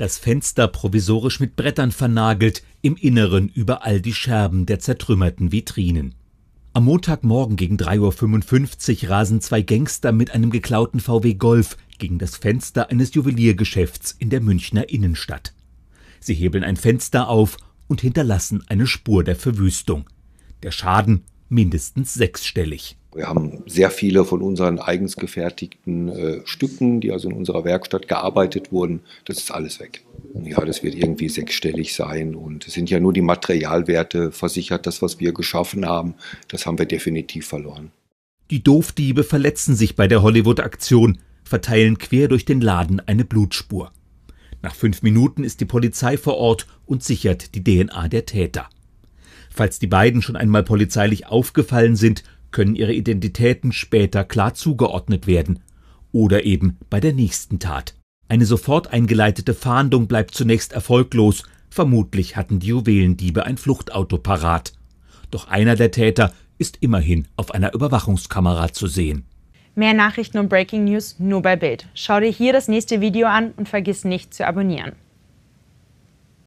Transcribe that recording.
das Fenster provisorisch mit Brettern vernagelt, im Inneren überall die Scherben der zertrümmerten Vitrinen. Am Montagmorgen gegen 3.55 Uhr rasen zwei Gangster mit einem geklauten VW Golf gegen das Fenster eines Juweliergeschäfts in der Münchner Innenstadt. Sie hebeln ein Fenster auf und hinterlassen eine Spur der Verwüstung. Der Schaden mindestens sechsstellig. Wir haben sehr viele von unseren eigens gefertigten äh, Stücken, die also in unserer Werkstatt gearbeitet wurden. Das ist alles weg. Ja, das wird irgendwie sechsstellig sein und es sind ja nur die Materialwerte versichert. Das, was wir geschaffen haben, das haben wir definitiv verloren. Die Doofdiebe verletzen sich bei der Hollywood-Aktion, verteilen quer durch den Laden eine Blutspur. Nach fünf Minuten ist die Polizei vor Ort und sichert die DNA der Täter. Falls die beiden schon einmal polizeilich aufgefallen sind, können ihre Identitäten später klar zugeordnet werden oder eben bei der nächsten Tat. Eine sofort eingeleitete Fahndung bleibt zunächst erfolglos, vermutlich hatten die Juwelendiebe ein Fluchtauto parat. Doch einer der Täter ist immerhin auf einer Überwachungskamera zu sehen. Mehr Nachrichten und Breaking News nur bei Bild. Schau dir hier das nächste Video an und vergiss nicht zu abonnieren.